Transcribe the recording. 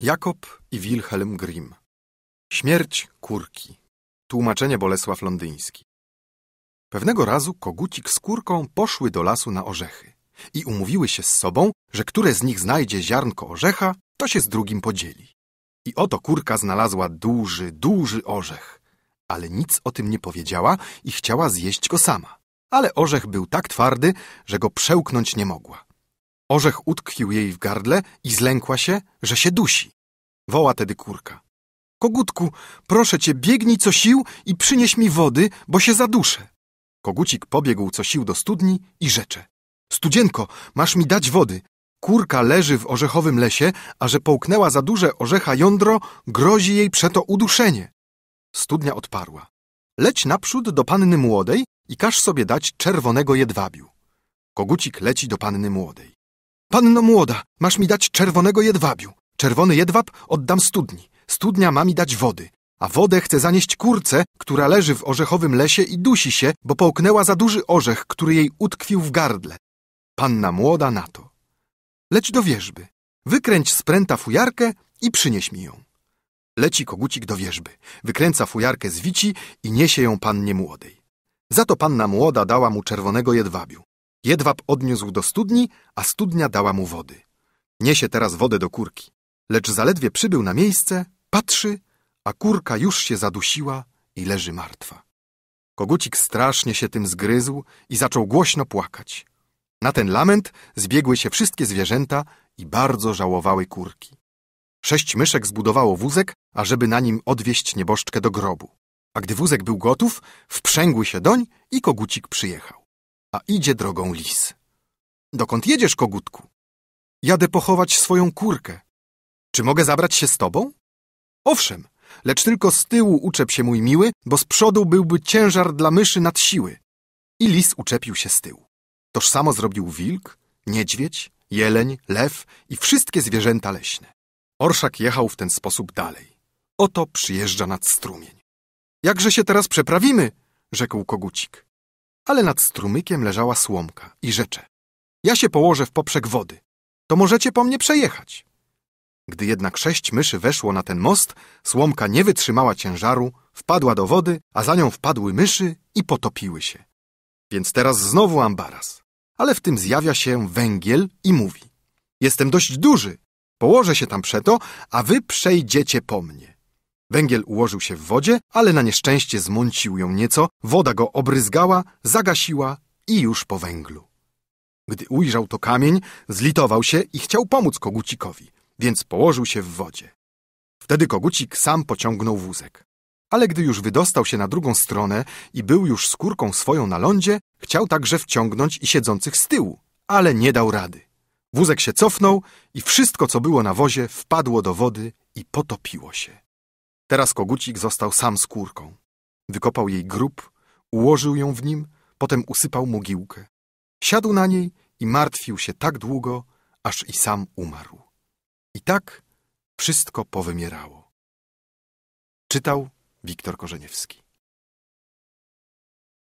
Jakob i Wilhelm Grimm. Śmierć kurki. Tłumaczenie Bolesław Londyński. Pewnego razu kogucik z kurką poszły do lasu na orzechy i umówiły się z sobą, że które z nich znajdzie ziarnko orzecha, to się z drugim podzieli. I oto kurka znalazła duży, duży orzech, ale nic o tym nie powiedziała i chciała zjeść go sama. Ale orzech był tak twardy, że go przełknąć nie mogła. Orzech utkwił jej w gardle i zlękła się, że się dusi. Woła tedy kurka. Kogutku, proszę cię, biegnij co sił i przynieś mi wody, bo się zaduszę. Kogucik pobiegł co sił do studni i rzecze. Studzienko, masz mi dać wody. Kurka leży w orzechowym lesie, a że połknęła za duże orzecha jądro, grozi jej przeto uduszenie. Studnia odparła. Leć naprzód do panny młodej i każ sobie dać czerwonego jedwabiu. Kogucik leci do panny młodej. Panno młoda, masz mi dać czerwonego jedwabiu. Czerwony jedwab oddam studni. Studnia ma mi dać wody. A wodę chcę zanieść kurce, która leży w orzechowym lesie i dusi się, bo połknęła za duży orzech, który jej utkwił w gardle. Panna młoda na to. Leć do wierzby. Wykręć z pręta fujarkę i przynieś mi ją. Leci kogucik do wierzby. Wykręca fujarkę z wici i niesie ją pannie młodej. Za to panna młoda dała mu czerwonego jedwabiu. Jedwab odniósł do studni, a studnia dała mu wody. Niesie teraz wodę do kurki. Lecz zaledwie przybył na miejsce, patrzy, a kurka już się zadusiła i leży martwa. Kogucik strasznie się tym zgryzł i zaczął głośno płakać. Na ten lament zbiegły się wszystkie zwierzęta i bardzo żałowały kurki. Sześć myszek zbudowało wózek, ażeby na nim odwieźć nieboszczkę do grobu. A gdy wózek był gotów, wprzęgły się doń i kogucik przyjechał a idzie drogą lis. Dokąd jedziesz, kogutku? Jadę pochować swoją kurkę. Czy mogę zabrać się z tobą? Owszem, lecz tylko z tyłu uczep się mój miły, bo z przodu byłby ciężar dla myszy nad siły. I lis uczepił się z tyłu. Toż samo zrobił wilk, niedźwiedź, jeleń, lew i wszystkie zwierzęta leśne. Orszak jechał w ten sposób dalej. Oto przyjeżdża nad strumień. Jakże się teraz przeprawimy? rzekł kogucik ale nad strumykiem leżała słomka i rzecze. Ja się położę w poprzek wody. To możecie po mnie przejechać. Gdy jednak sześć myszy weszło na ten most, słomka nie wytrzymała ciężaru, wpadła do wody, a za nią wpadły myszy i potopiły się. Więc teraz znowu ambaras. Ale w tym zjawia się węgiel i mówi. Jestem dość duży. Położę się tam przeto, a wy przejdziecie po mnie. Węgiel ułożył się w wodzie, ale na nieszczęście zmącił ją nieco, woda go obryzgała, zagasiła i już po węglu. Gdy ujrzał to kamień, zlitował się i chciał pomóc kogucikowi, więc położył się w wodzie. Wtedy kogucik sam pociągnął wózek. Ale gdy już wydostał się na drugą stronę i był już skórką swoją na lądzie, chciał także wciągnąć i siedzących z tyłu, ale nie dał rady. Wózek się cofnął i wszystko, co było na wozie, wpadło do wody i potopiło się. Teraz kogucik został sam z kurką. Wykopał jej grób, ułożył ją w nim, potem usypał mogiłkę. Siadł na niej i martwił się tak długo, aż i sam umarł. I tak wszystko powymierało. Czytał Wiktor Korzeniewski.